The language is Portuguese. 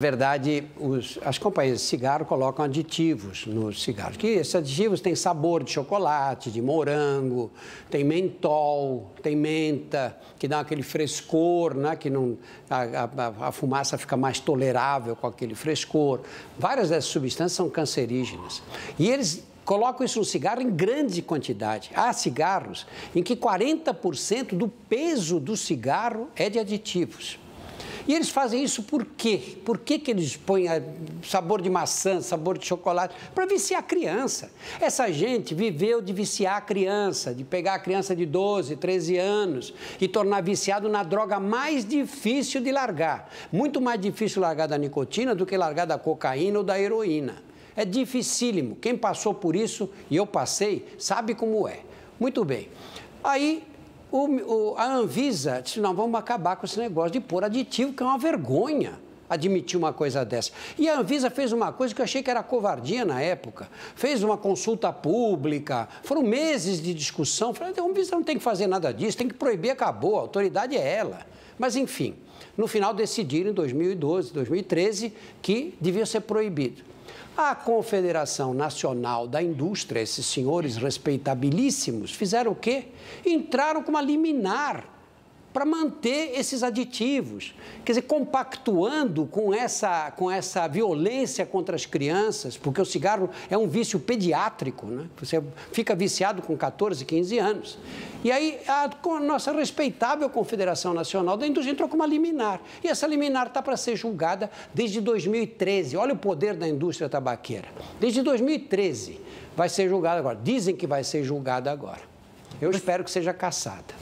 Na verdade, os, as companhias de cigarro colocam aditivos nos cigarros, que esses aditivos têm sabor de chocolate, de morango, tem mentol, tem menta, que dá aquele frescor, né, que não, a, a, a fumaça fica mais tolerável com aquele frescor. Várias dessas substâncias são cancerígenas. E eles colocam isso no cigarro em grande quantidade. Há cigarros em que 40% do peso do cigarro é de aditivos. E eles fazem isso por quê? Por que, que eles põem sabor de maçã, sabor de chocolate? Para viciar a criança. Essa gente viveu de viciar a criança, de pegar a criança de 12, 13 anos e tornar viciado na droga mais difícil de largar. Muito mais difícil largar da nicotina do que largar da cocaína ou da heroína. É dificílimo. Quem passou por isso, e eu passei, sabe como é. Muito bem. Aí o, o, a Anvisa disse: não, vamos acabar com esse negócio de pôr aditivo, que é uma vergonha admitir uma coisa dessa. E a Anvisa fez uma coisa que eu achei que era covardia na época. Fez uma consulta pública, foram meses de discussão. Falei, a Anvisa não tem que fazer nada disso, tem que proibir, acabou, a autoridade é ela. Mas, enfim, no final decidiram, em 2012, 2013, que devia ser proibido. A Confederação Nacional da Indústria, esses senhores respeitabilíssimos, fizeram o quê? Entraram com uma liminar para manter esses aditivos, quer dizer, compactuando com essa, com essa violência contra as crianças, porque o cigarro é um vício pediátrico, né? você fica viciado com 14, 15 anos. E aí a, a nossa respeitável Confederação Nacional da Indústria entrou com uma liminar, e essa liminar está para ser julgada desde 2013, olha o poder da indústria tabaqueira, desde 2013 vai ser julgada agora, dizem que vai ser julgada agora. Eu espero que seja caçada.